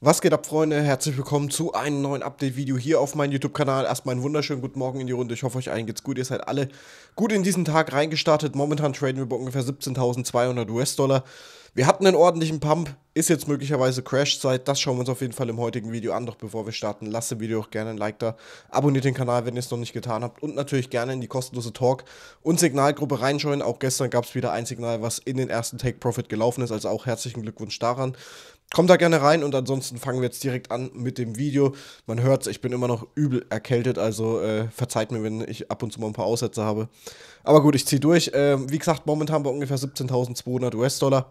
Was geht ab, Freunde? Herzlich willkommen zu einem neuen Update-Video hier auf meinem YouTube-Kanal. Erstmal einen wunderschönen guten Morgen in die Runde. Ich hoffe, euch allen geht's gut. Ihr seid alle gut in diesen Tag reingestartet. Momentan traden wir bei ungefähr 17.200 US-Dollar. Wir hatten einen ordentlichen Pump, ist jetzt möglicherweise Crash-Zeit. Das schauen wir uns auf jeden Fall im heutigen Video an. Doch bevor wir starten, lasst dem Video auch gerne ein Like da. Abonniert den Kanal, wenn ihr es noch nicht getan habt. Und natürlich gerne in die kostenlose Talk- und Signalgruppe reinschauen. Auch gestern gab es wieder ein Signal, was in den ersten Take-Profit gelaufen ist. Also auch herzlichen Glückwunsch daran. Kommt da gerne rein und ansonsten fangen wir jetzt direkt an mit dem Video. Man hört es, ich bin immer noch übel erkältet, also äh, verzeiht mir, wenn ich ab und zu mal ein paar Aussätze habe. Aber gut, ich ziehe durch. Ähm, wie gesagt, momentan bei ungefähr 17.200 US-Dollar.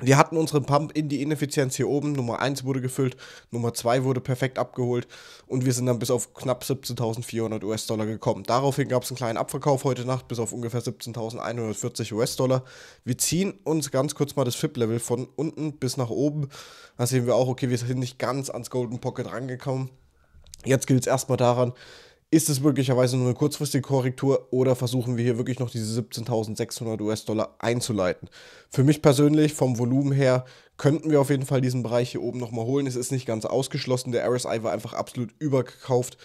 Wir hatten unseren Pump in die Ineffizienz hier oben. Nummer 1 wurde gefüllt, Nummer 2 wurde perfekt abgeholt und wir sind dann bis auf knapp 17.400 US-Dollar gekommen. Daraufhin gab es einen kleinen Abverkauf heute Nacht bis auf ungefähr 17.140 US-Dollar. Wir ziehen uns ganz kurz mal das FIP-Level von unten bis nach oben. Da sehen wir auch, okay, wir sind nicht ganz ans Golden Pocket rangekommen. Jetzt gilt es erstmal daran, ist es möglicherweise nur eine kurzfristige Korrektur oder versuchen wir hier wirklich noch diese 17.600 US-Dollar einzuleiten? Für mich persönlich vom Volumen her könnten wir auf jeden Fall diesen Bereich hier oben nochmal holen. Es ist nicht ganz ausgeschlossen. Der RSI war einfach absolut übergekauft.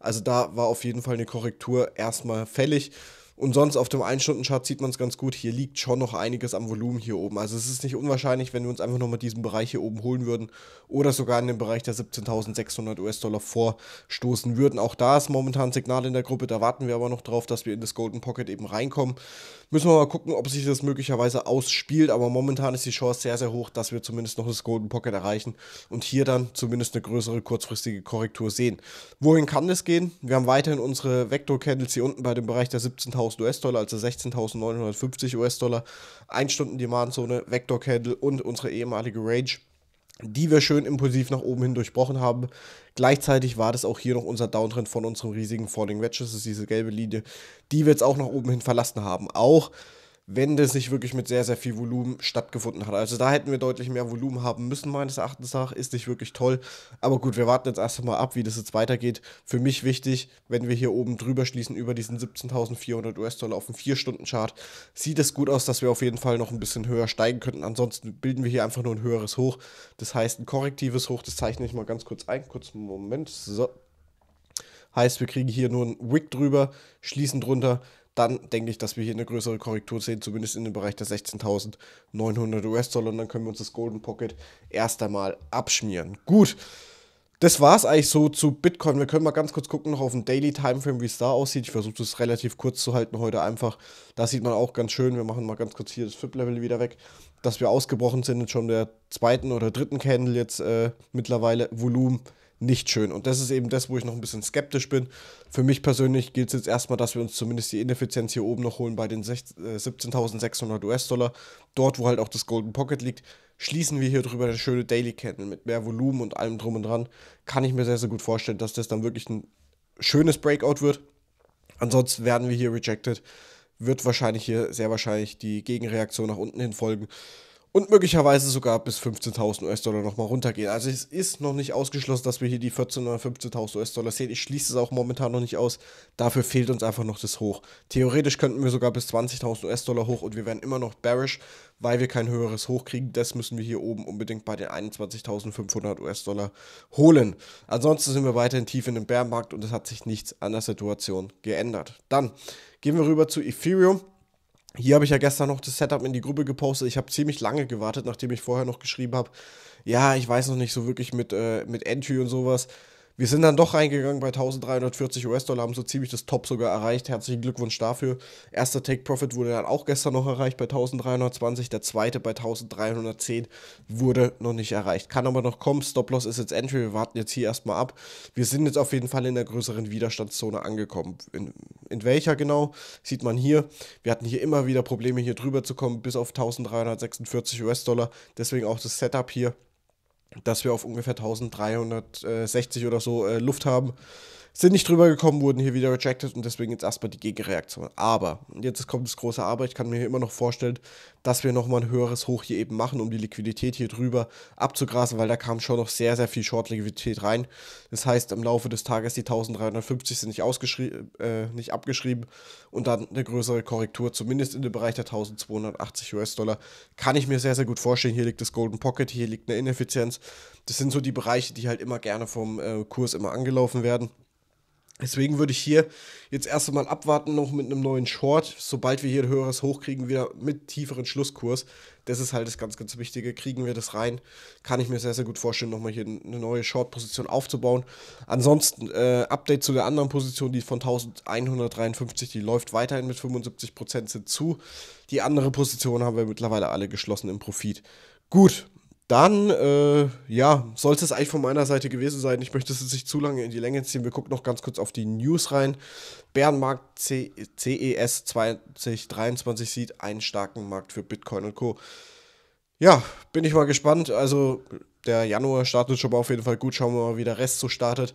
Also da war auf jeden Fall eine Korrektur erstmal fällig. Und sonst auf dem 1-Stunden-Chart sieht man es ganz gut. Hier liegt schon noch einiges am Volumen hier oben. Also es ist nicht unwahrscheinlich, wenn wir uns einfach nochmal diesen Bereich hier oben holen würden oder sogar in den Bereich der 17.600 US-Dollar vorstoßen würden. Auch da ist momentan Signal in der Gruppe. Da warten wir aber noch drauf, dass wir in das Golden Pocket eben reinkommen. Müssen wir mal gucken, ob sich das möglicherweise ausspielt. Aber momentan ist die Chance sehr, sehr hoch, dass wir zumindest noch das Golden Pocket erreichen und hier dann zumindest eine größere kurzfristige Korrektur sehen. Wohin kann das gehen? Wir haben weiterhin unsere Vector-Candles hier unten bei dem Bereich der 17.000 17.000 US-Dollar, also 16.950 US-Dollar, 1-Stunden-Demand-Zone, Vector-Candle und unsere ehemalige Range die wir schön impulsiv nach oben hin durchbrochen haben. Gleichzeitig war das auch hier noch unser Downtrend von unserem riesigen Falling Wedge, das ist diese gelbe Linie, die wir jetzt auch nach oben hin verlassen haben. Auch wenn das nicht wirklich mit sehr, sehr viel Volumen stattgefunden hat. Also da hätten wir deutlich mehr Volumen haben müssen, meines Erachtens nach. Ist nicht wirklich toll. Aber gut, wir warten jetzt erstmal ab, wie das jetzt weitergeht. Für mich wichtig, wenn wir hier oben drüber schließen, über diesen 17.400 US-Dollar auf dem 4-Stunden-Chart, sieht es gut aus, dass wir auf jeden Fall noch ein bisschen höher steigen könnten. Ansonsten bilden wir hier einfach nur ein höheres Hoch. Das heißt, ein korrektives Hoch, das zeichne ich mal ganz kurz ein. Kurzen Moment. So. Heißt, wir kriegen hier nur ein Wick drüber, schließen drunter dann denke ich, dass wir hier eine größere Korrektur sehen, zumindest in dem Bereich der 16.900 US-Dollar. Und dann können wir uns das Golden Pocket erst einmal abschmieren. Gut, das war es eigentlich so zu Bitcoin. Wir können mal ganz kurz gucken noch auf den Daily Timeframe, wie es da aussieht. Ich versuche es relativ kurz zu halten heute einfach. Da sieht man auch ganz schön, wir machen mal ganz kurz hier das FIP-Level wieder weg, dass wir ausgebrochen sind, jetzt schon der zweiten oder dritten Candle jetzt äh, mittlerweile Volumen nicht schön. Und das ist eben das, wo ich noch ein bisschen skeptisch bin. Für mich persönlich gilt es jetzt erstmal, dass wir uns zumindest die Ineffizienz hier oben noch holen bei den 17.600 äh, US-Dollar. Dort, wo halt auch das Golden Pocket liegt, schließen wir hier drüber eine schöne Daily Candle mit mehr Volumen und allem drum und dran. Kann ich mir sehr, sehr gut vorstellen, dass das dann wirklich ein schönes Breakout wird. Ansonsten werden wir hier rejected. Wird wahrscheinlich hier sehr wahrscheinlich die Gegenreaktion nach unten hin folgen und möglicherweise sogar bis 15.000 US-Dollar nochmal runtergehen. Also es ist noch nicht ausgeschlossen, dass wir hier die 14.000 oder 15.000 US-Dollar sehen. Ich schließe es auch momentan noch nicht aus. Dafür fehlt uns einfach noch das Hoch. Theoretisch könnten wir sogar bis 20.000 US-Dollar hoch und wir wären immer noch bearish, weil wir kein höheres Hoch kriegen. Das müssen wir hier oben unbedingt bei den 21.500 US-Dollar holen. Ansonsten sind wir weiterhin tief in dem Bärenmarkt und es hat sich nichts an der Situation geändert. Dann gehen wir rüber zu Ethereum. Hier habe ich ja gestern noch das Setup in die Gruppe gepostet. Ich habe ziemlich lange gewartet, nachdem ich vorher noch geschrieben habe. Ja, ich weiß noch nicht so wirklich mit, äh, mit Entry und sowas. Wir sind dann doch reingegangen bei 1340 US-Dollar, haben so ziemlich das Top sogar erreicht. Herzlichen Glückwunsch dafür. Erster Take-Profit wurde dann auch gestern noch erreicht bei 1320, der zweite bei 1310 wurde noch nicht erreicht. Kann aber noch kommen. Stop-Loss ist jetzt Entry. Wir warten jetzt hier erstmal ab. Wir sind jetzt auf jeden Fall in der größeren Widerstandszone angekommen. In, in welcher genau, sieht man hier. Wir hatten hier immer wieder Probleme, hier drüber zu kommen, bis auf 1346 US-Dollar. Deswegen auch das Setup hier dass wir auf ungefähr 1360 oder so äh, Luft haben sind nicht drüber gekommen, wurden hier wieder rejected und deswegen jetzt erstmal die Gegenreaktion. Aber, jetzt kommt das große Aber, ich kann mir hier immer noch vorstellen, dass wir nochmal ein höheres Hoch hier eben machen, um die Liquidität hier drüber abzugrasen, weil da kam schon noch sehr, sehr viel Short-Liquidität rein. Das heißt, im Laufe des Tages die 1350 sind nicht, ausgeschrieben, äh, nicht abgeschrieben und dann eine größere Korrektur, zumindest in dem Bereich der 1280 US-Dollar, kann ich mir sehr, sehr gut vorstellen. Hier liegt das Golden Pocket, hier liegt eine Ineffizienz. Das sind so die Bereiche, die halt immer gerne vom äh, Kurs immer angelaufen werden. Deswegen würde ich hier jetzt erst einmal abwarten, noch mit einem neuen Short. Sobald wir hier ein Hörers hochkriegen, wieder mit tieferen Schlusskurs. Das ist halt das ganz, ganz Wichtige. Kriegen wir das rein, kann ich mir sehr, sehr gut vorstellen, nochmal hier eine neue Short-Position aufzubauen. Ansonsten, äh, Update zu der anderen Position, die von 1153, die läuft weiterhin mit 75% sind zu. Die andere Position haben wir mittlerweile alle geschlossen im Profit. Gut, dann, äh, ja, sollte es eigentlich von meiner Seite gewesen sein. Ich möchte es jetzt nicht zu lange in die Länge ziehen. Wir gucken noch ganz kurz auf die News rein. Bärenmarkt C CES 2023 sieht einen starken Markt für Bitcoin und Co. Ja, bin ich mal gespannt. Also, der Januar startet schon mal auf jeden Fall gut. Schauen wir mal, wie der Rest so startet.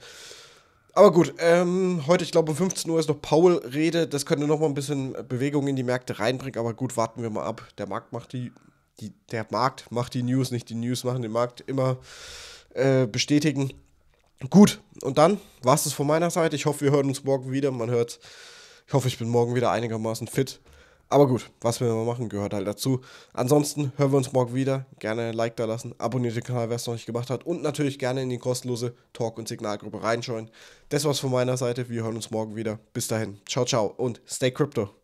Aber gut, ähm, heute, ich glaube, um 15 Uhr ist noch Paul-Rede. Das könnte noch mal ein bisschen Bewegung in die Märkte reinbringen. Aber gut, warten wir mal ab. Der Markt macht die die, der Markt macht die News, nicht die News machen den Markt immer äh, bestätigen. Gut, und dann war es das von meiner Seite. Ich hoffe, wir hören uns morgen wieder. Man hört, ich hoffe, ich bin morgen wieder einigermaßen fit. Aber gut, was wir machen, gehört halt dazu. Ansonsten hören wir uns morgen wieder. Gerne ein Like da lassen, abonniert den Kanal, wer es noch nicht gemacht hat. Und natürlich gerne in die kostenlose Talk- und Signalgruppe reinschauen. Das war's von meiner Seite. Wir hören uns morgen wieder. Bis dahin. Ciao, ciao und stay crypto.